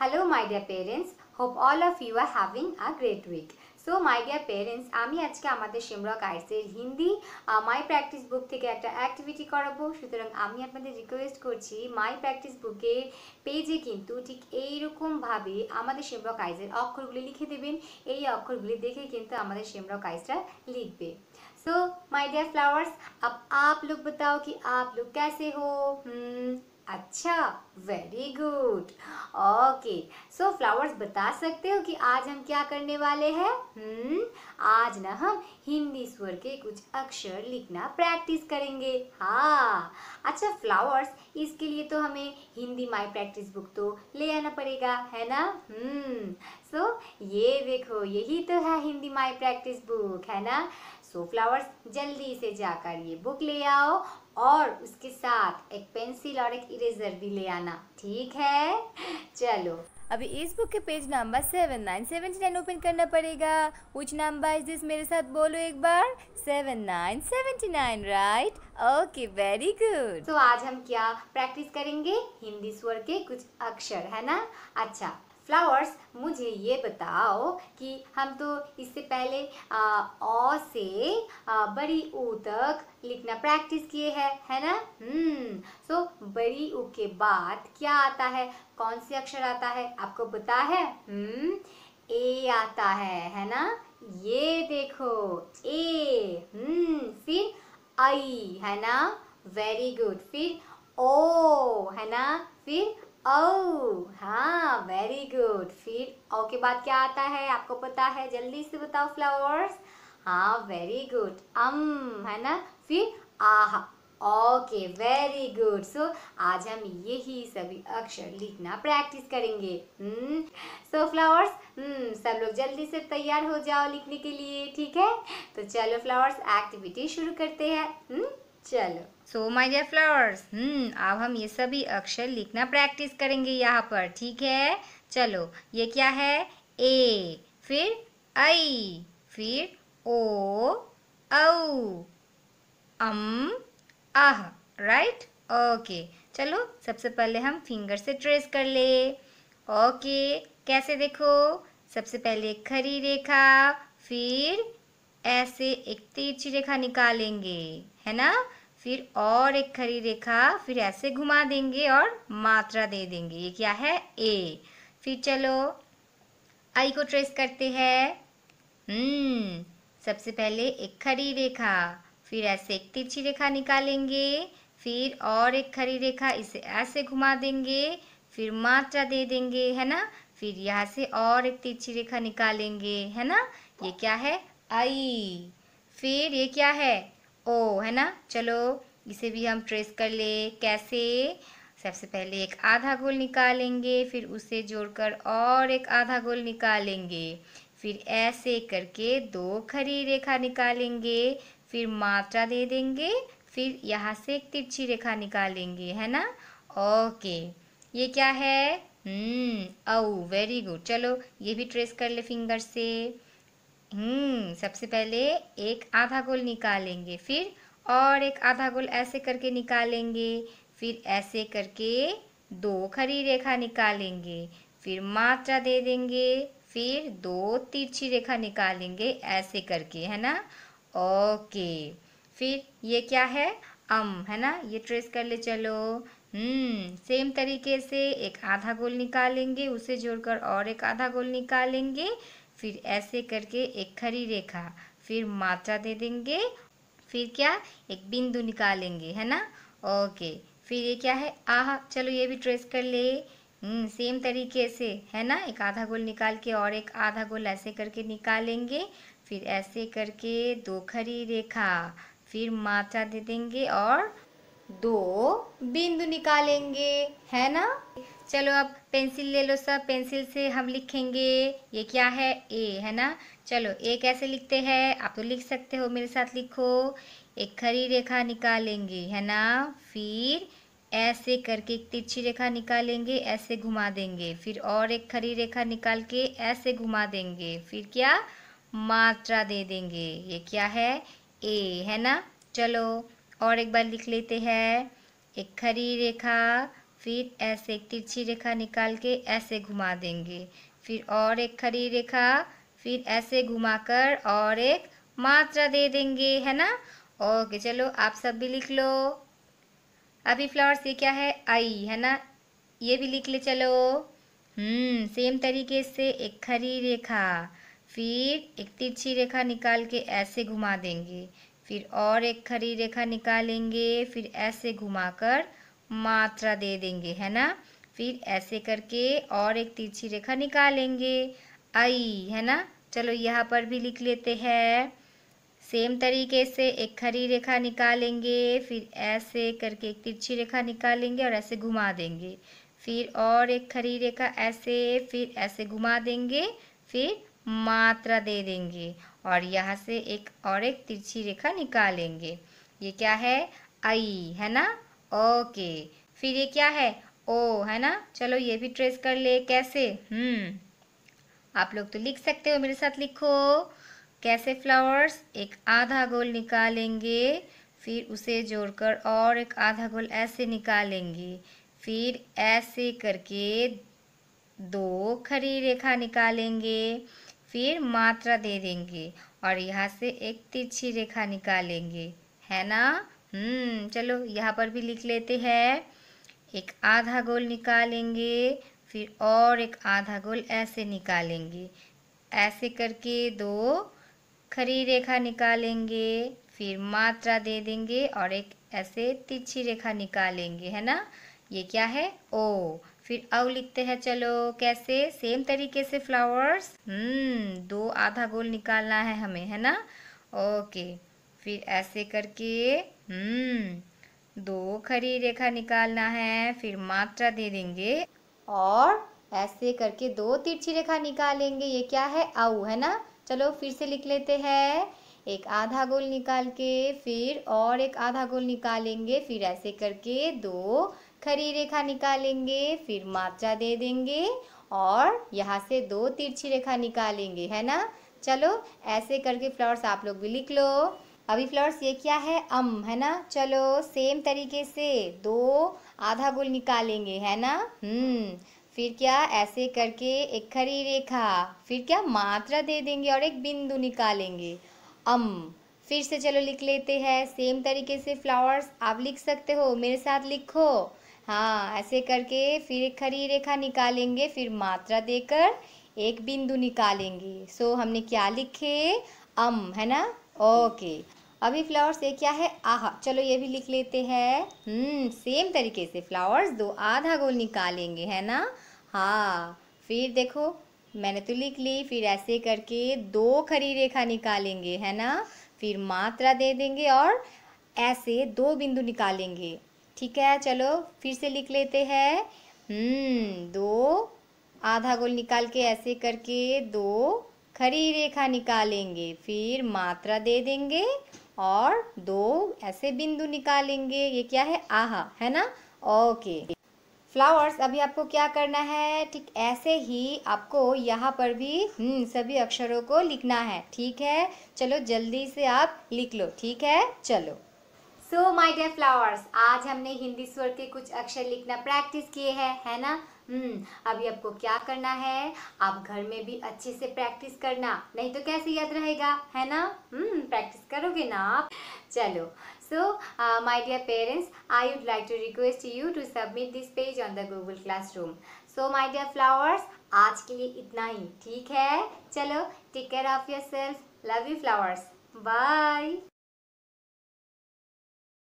hello my dear parents, hope all of you are having a great week so my dear parents আমি আজকে আমাদের শিমরক আইসের হিন্দি মাই practice বুক থেকে একটা activity করাবো সুতরাং আমি আপনাদের রিকোয়েস্ট করছি মাই প্র্যাকটিস বুকের পেজে কিন্তু ঠিক এইরকমভাবে আমাদের শিমরক আইসের অক্ষরগুলি লিখে দেবেন এই অক্ষরগুলি দেখে কিন্তু আমাদের শিমরক আইসরা লিখবে সো মাই ডিয়ার ফ্লাওয়ার্স আপ আপ লোক কি আপ লোক लोग হো हो अच्छा very good okay so flowers बता सकते हो कि आज हम क्या करने वाले हैं हम्म आज ना हम हिंदी स्वर के कुछ अक्षर लिखना प्रैक्टिस करेंगे हाँ अच्छा फ्लावर्स इसके लिए तो हमें हिंदी माई प्रैक्टिस बुक तो ले आना पड़ेगा है ना हम्म सो so, ये देखो यही तो है हिंदी माई प्रैक्टिस बुक है ना सो so, फ्लावर्स जल्दी से जाकर ये बुक ले आओ और उसके साथ एक पेंसिल और एक इरेजर भी ले आना ठीक है चलो अभी इस बुक के page number seven nine seventy nine open करना पड़ेगा कुछ नंबर इज दिस मेरे साथ बोलो एक बार seven nine seventy nine right okay very good तो आज हम क्या प्रैक्टिस करेंगे हिंदी स्वर के कुछ अक्षर है ना अच्छा फ्लावर्स मुझे ये बताओ कि हम तो इससे पहले अ से आ, बड़ी ऊ तक लिखना प्रैक्टिस किए हैं है ना हम्म सो so, बड़ी ऊ के बाद क्या आता है कौन से अक्षर आता है आपको पता है हम्म ए आता है है ना ये देखो ए हम्म फिर आई है ना वेरी गुड फिर ओ है ना फिर ओ हाँ वेरी गुड फिर ओ के बाद क्या आता है आपको पता है जल्दी से बताओ फ्लावर्स हाँ वेरी गुड अम है ना फिर ah okay very good so आज हम यही सभी अक्षर लिखना प्रैक्टिस करेंगे सो हम्म, फ्लावर्स हम्म, सब लोग जल्दी से तैयार हो जाओ लिखने के लिए ठीक है तो चलो फ्लावर्स एक्टिविटी शुरू करते हैं हम्म, चलो सो माई डियर फ्लावर्स अब हम ये सभी अक्षर लिखना प्रैक्टिस करेंगे यहाँ पर ठीक है चलो ये क्या है ए फिर ऐ फिर ओ औ अम आह राइट ओके चलो सबसे पहले हम फिंगर से ट्रेस कर ले ओके कैसे देखो सबसे पहले एक खरी रेखा फिर ऐसे एक तिरछी रेखा निकालेंगे है ना फिर और एक खरी रेखा फिर ऐसे घुमा देंगे और मात्रा दे देंगे ये क्या है ए फिर चलो आई को ट्रेस करते हैं हम्म सबसे पहले एक खरी रेखा फिर ऐसे एक तिरछी रेखा निकालेंगे फिर और एक खरी रेखा इसे ऐसे घुमा देंगे फिर मात्रा दे देंगे है ना फिर यहाँ से और एक तिरछी रेखा निकालेंगे है ना ये क्या है आई फिर ये क्या है ओ है ना चलो इसे भी हम ट्रेस कर ले कैसे सबसे पहले एक आधा गोल निकालेंगे फिर उसे जोड़कर और एक आधा गोल निकालेंगे फिर ऐसे करके दो खरी रेखा निकालेंगे फिर मात्रा दे देंगे फिर यहाँ से एक तिरछी रेखा निकालेंगे है ना ओके ये क्या है हम्म ओ वेरी गुड चलो ये भी ट्रेस कर ले फिंगर से हम्म सबसे पहले एक आधा गोल निकालेंगे फिर और एक आधा गोल ऐसे करके निकालेंगे फिर ऐसे करके दो खरी रेखा निकालेंगे फिर मात्रा दे देंगे फिर दो तिरछी रेखा निकालेंगे ऐसे करके है ना ओके फिर ये क्या है अम है ना ये ट्रेस कर ले चलो हम्म सेम तरीके से एक आधा गोल निकालेंगे उसे जोड़कर और एक आधा गोल निकालेंगे फिर ऐसे करके एक खरी रेखा फिर मात्रा दे देंगे फिर क्या एक बिंदु निकालेंगे है ना ओके फिर ये क्या है आह चलो ये भी ट्रेस कर ले सेम हम्म, तरीके से है ना एक आधा गोल निकाल के और एक आधा गोल ऐसे करके निकालेंगे फिर ऐसे करके दो खरी रेखा फिर मात्रा दे देंगे और दो बिंदु निकालेंगे है ना चलो अब पेंसिल ले लो सब पेंसिल से हम लिखेंगे ये क्या है ए है ना चलो ए कैसे लिखते हैं आप तो लिख सकते हो मेरे साथ लिखो एक खरी रेखा निकालेंगे है ना फिर ऐसे करके एक तिरछी रेखा निकालेंगे ऐसे घुमा देंगे फिर और एक खरी रेखा निकाल के ऐसे घुमा देंगे फिर क्या मात्रा दे देंगे ये क्या है ए है ना चलो और एक बार लिख लेते हैं एक खरी रेखा फिर ऐसे एक तिरछी रेखा निकाल के ऐसे घुमा देंगे फिर और एक खड़ी रेखा फिर ऐसे घुमाकर और एक मात्रा दे देंगे है ना ओके चलो आप सब भी लिख लो अभी फ्लावर्स ये क्या है आई है ना ये भी लिख ले चलो हम्म सेम तरीके से एक खड़ी रेखा फिर एक तिरछी रेखा निकाल के ऐसे घुमा देंगे फिर और एक खड़ी रेखा निकालेंगे फिर ऐसे घुमाकर मात्रा दे देंगे है ना फिर ऐसे करके और एक तिरछी रेखा निकालेंगे आई है ना चलो यहाँ पर भी लिख लेते हैं सेम तरीके से एक खरी रेखा निकालेंगे फिर ऐसे करके एक तिरछी रेखा निकालेंगे और ऐसे घुमा देंगे फिर और एक खरी रेखा ऐसे फिर ऐसे घुमा देंगे फिर मात्रा दे देंगे और यहाँ से एक और एक तिरछी रेखा निकालेंगे ये क्या है आई है ना ओके फिर ये क्या है ओ है ना चलो ये भी ट्रेस कर ले कैसे हम्म आप लोग तो लिख सकते हो मेरे साथ लिखो कैसे फ्लावर्स एक आधा गोल निकालेंगे फिर उसे जोड़कर और एक आधा गोल ऐसे निकालेंगे फिर ऐसे करके दो खड़ी रेखा निकालेंगे फिर मात्रा दे देंगे और यहाँ से एक तिरछी रेखा निकालेंगे है ना हम्म चलो यहाँ पर भी लिख लेते हैं एक आधा गोल निकालेंगे फिर और एक आधा गोल ऐसे निकालेंगे ऐसे करके दो खरी रेखा निकालेंगे फिर मात्रा दे देंगे और एक ऐसे तिरछी रेखा निकालेंगे है ना ये क्या है ओ फिर अव लिखते हैं चलो कैसे सेम तरीके से फ्लावर्स हम्म दो आधा गोल निकालना है हमें है ना ओके फिर ऐसे करके हम्म दो खरी रेखा निकालना है फिर मात्रा दे देंगे और ऐसे करके दो तिरछी रेखा निकालेंगे ये क्या है आऊ है ना चलो फिर से लिख लेते हैं एक आधा गोल निकाल के फिर और एक आधा गोल निकालेंगे फिर ऐसे करके दो खरी रेखा निकालेंगे फिर मात्रा दे देंगे और यहाँ से दो तिरछी रेखा निकालेंगे है ना चलो ऐसे करके फ्लावर्स आप लोग भी लिख लो अभी फ्लावर्स ये क्या है अम है ना चलो सेम तरीके से दो आधा गोल निकालेंगे है ना हम्म फिर क्या ऐसे करके एक खरी रेखा फिर क्या मात्रा दे देंगे और एक बिंदु निकालेंगे अम फिर से चलो लिख लेते हैं सेम तरीके से फ्लावर्स आप लिख सकते हो मेरे साथ लिखो हाँ ऐसे करके फिर एक खरी रेखा निकालेंगे फिर मात्रा देकर एक बिंदु निकालेंगे सो हमने क्या लिखे अम है ना ओके अभी फ्लावर्स ये क्या है आह चलो ये भी लिख लेते हैं हम्म सेम तरीके से फ्लावर्स दो आधा गोल निकालेंगे है ना हाँ फिर देखो मैंने तो लिख ली फिर ऐसे करके दो खरी रेखा निकालेंगे है ना फिर मात्रा दे देंगे और ऐसे दो बिंदु निकालेंगे ठीक है चलो फिर से लिख लेते हैं हम्म दो आधा गोल निकाल के ऐसे करके दो खरी रेखा निकालेंगे फिर मात्रा दे देंगे और दो ऐसे बिंदु निकालेंगे ये क्या है आहा है ना ओके फ्लावर्स अभी आपको क्या करना है ठीक ऐसे ही आपको यहाँ पर भी हम्म सभी अक्षरों को लिखना है ठीक है चलो जल्दी से आप लिख लो ठीक है चलो सो माई डेयर फ्लावर्स आज हमने हिंदी स्वर के कुछ अक्षर लिखना प्रैक्टिस किए हैं है ना हम्म, अभी आपको क्या करना है आप घर में भी अच्छे से प्रैक्टिस करना नहीं तो कैसे याद रहेगा है ना प्रैक्टिस हम्म, करोगे ना आप चलो so my dear parents I would like to request you to submit this page on the Google classroom so my dear flowers आज के लिए इतना ही ठीक है चलो take care of yourself love you flowers bye